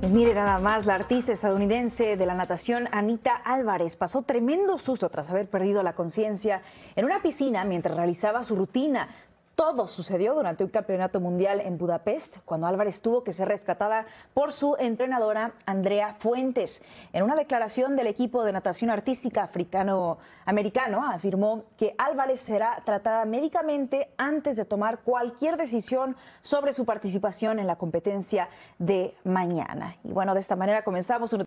Pues mire nada más, la artista estadounidense de la natación Anita Álvarez pasó tremendo susto tras haber perdido la conciencia en una piscina mientras realizaba su rutina todo sucedió durante un campeonato mundial en Budapest, cuando Álvarez tuvo que ser rescatada por su entrenadora Andrea Fuentes. En una declaración del equipo de natación artística africano-americano, afirmó que Álvarez será tratada médicamente antes de tomar cualquier decisión sobre su participación en la competencia de mañana. Y bueno, de esta manera comenzamos.